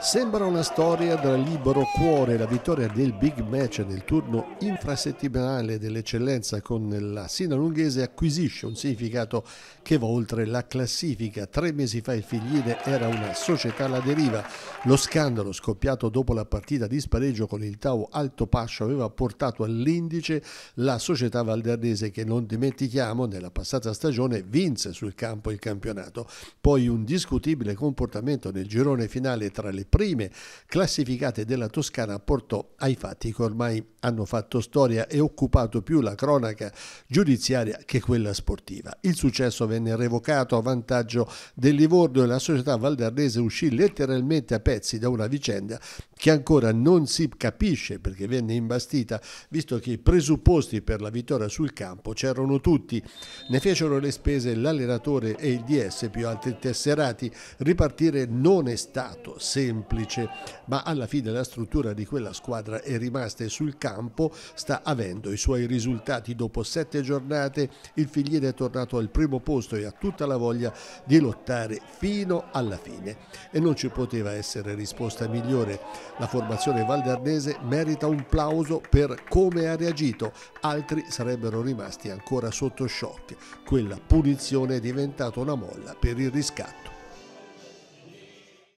Sembra una storia da libero cuore la vittoria del big match nel turno infrasettimanale dell'eccellenza con la Sina Lunghese acquisisce un significato che va oltre la classifica. Tre mesi fa il Figliere era una società alla deriva. Lo scandalo scoppiato dopo la partita di spareggio con il Tau Alto Pascio aveva portato all'indice la società valdarnese che non dimentichiamo nella passata stagione vinse sul campo il campionato. Poi un discutibile comportamento nel girone finale tra le prime classificate della Toscana portò ai fatti che ormai hanno fatto storia e occupato più la cronaca giudiziaria che quella sportiva. Il successo venne revocato a vantaggio del Livorno e la società valdarnese uscì letteralmente a pezzi da una vicenda che ancora non si capisce perché venne imbastita, visto che i presupposti per la vittoria sul campo c'erano tutti. Ne fecero le spese l'allenatore e il DS più altri tesserati. Ripartire non è stato semplice semplice, ma alla fine la struttura di quella squadra è rimasta e sul campo sta avendo i suoi risultati. Dopo sette giornate il Figliere è tornato al primo posto e ha tutta la voglia di lottare fino alla fine. E non ci poteva essere risposta migliore. La formazione valdarnese merita un plauso per come ha reagito, altri sarebbero rimasti ancora sotto shock. Quella punizione è diventata una molla per il riscatto.